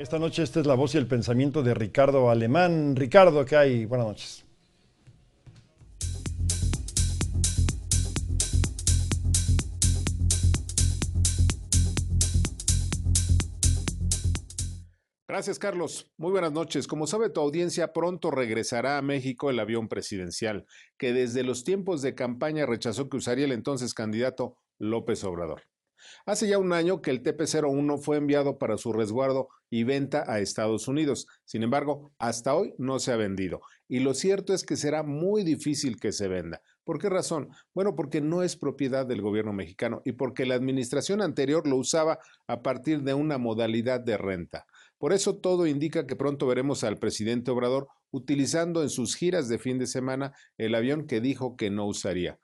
Esta noche esta es la voz y el pensamiento de Ricardo Alemán. Ricardo, ¿qué hay? Buenas noches. Gracias, Carlos. Muy buenas noches. Como sabe tu audiencia, pronto regresará a México el avión presidencial, que desde los tiempos de campaña rechazó que usaría el entonces candidato López Obrador. Hace ya un año que el TP-01 fue enviado para su resguardo y venta a Estados Unidos. Sin embargo, hasta hoy no se ha vendido. Y lo cierto es que será muy difícil que se venda. ¿Por qué razón? Bueno, porque no es propiedad del gobierno mexicano y porque la administración anterior lo usaba a partir de una modalidad de renta. Por eso todo indica que pronto veremos al presidente Obrador utilizando en sus giras de fin de semana el avión que dijo que no usaría.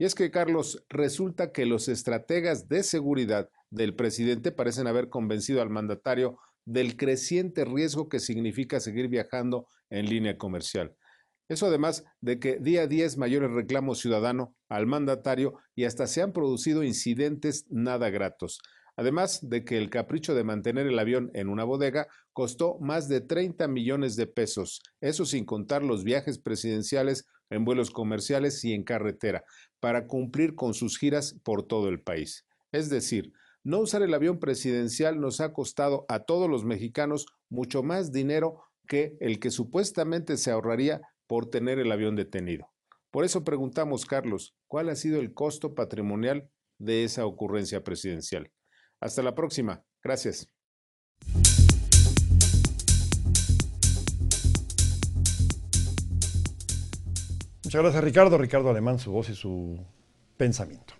Y es que, Carlos, resulta que los estrategas de seguridad del presidente parecen haber convencido al mandatario del creciente riesgo que significa seguir viajando en línea comercial. Eso además de que día a día es mayor el reclamo ciudadano al mandatario y hasta se han producido incidentes nada gratos. Además de que el capricho de mantener el avión en una bodega costó más de 30 millones de pesos, eso sin contar los viajes presidenciales en vuelos comerciales y en carretera, para cumplir con sus giras por todo el país. Es decir, no usar el avión presidencial nos ha costado a todos los mexicanos mucho más dinero que el que supuestamente se ahorraría por tener el avión detenido. Por eso preguntamos, Carlos, ¿cuál ha sido el costo patrimonial de esa ocurrencia presidencial? Hasta la próxima. Gracias. Muchas gracias, Ricardo. Ricardo Alemán, su voz y su pensamiento.